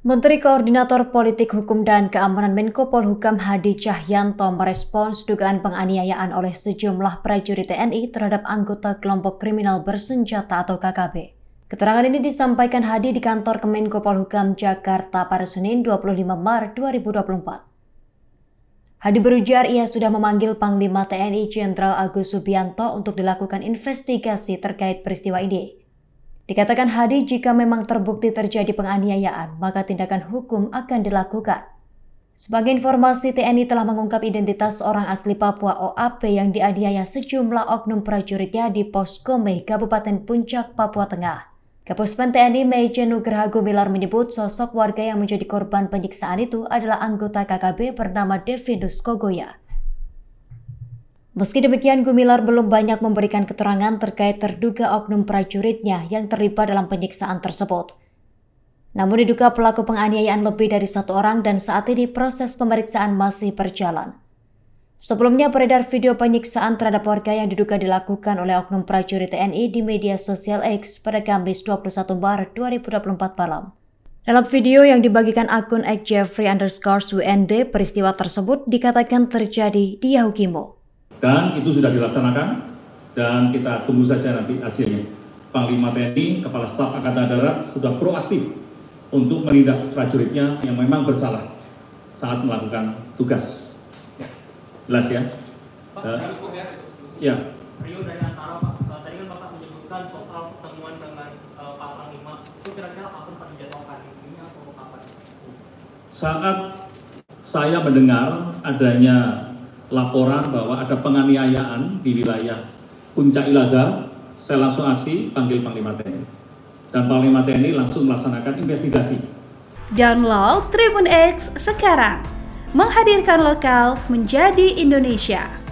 Menteri Koordinator Politik Hukum dan Keamanan Menko Polhukam Hadi Cahyanto merespons dugaan penganiayaan oleh sejumlah prajurit TNI terhadap anggota kelompok kriminal bersenjata atau KKB. Keterangan ini disampaikan Hadi di kantor Kemenko Polhukam Jakarta pada Senin 25 Maret 2024. Hadi berujar ia sudah memanggil Panglima TNI Jenderal Agus Subianto untuk dilakukan investigasi terkait peristiwa ini. Dikatakan Hadi jika memang terbukti terjadi penganiayaan, maka tindakan hukum akan dilakukan. Sebagai informasi, TNI telah mengungkap identitas orang asli Papua OAP yang dianiaya sejumlah oknum prajuritnya di Pos Kabupaten Puncak, Papua Tengah. Kapuspen TNI Meijen Nugraha Gumilar menyebut sosok warga yang menjadi korban penyiksaan itu adalah anggota KKB bernama Devinus Kogoya. Meski demikian, Gumilar belum banyak memberikan keterangan terkait terduga oknum prajuritnya yang terlibat dalam penyiksaan tersebut. Namun diduga pelaku penganiayaan lebih dari satu orang dan saat ini proses pemeriksaan masih berjalan. Sebelumnya beredar video penyiksaan terhadap warga yang diduga dilakukan oleh oknum prajurit TNI di media sosial X pada Kamis 21 Maret 2024 malam. Dalam video yang dibagikan akun X Jeffrey underscore WND, peristiwa tersebut dikatakan terjadi di Yahukimo. Dan itu sudah dilaksanakan dan kita tunggu saja nanti hasilnya. Panglima TNI, Kepala Staf Angkatan Darat sudah proaktif untuk menindak prajuritnya yang memang bersalah saat melakukan tugas. Ya. Jelas ya? Pak, uh, ya. Rio dari Antara, Pak. Tadi kan Bapak menyebutkan soal pertemuan dengan uh, Pak Panglima. Itu kira-kira kapan akan dijadwalkan? Ini atau kapan? Saat saya mendengar adanya laporan bahwa ada penganiayaan di wilayah Puncak Ilaga, saya langsung aksi panggil Panglima TNI. Dan Panglima TNI langsung melaksanakan investigasi. Download Tribun X sekarang. Menghadirkan lokal menjadi Indonesia.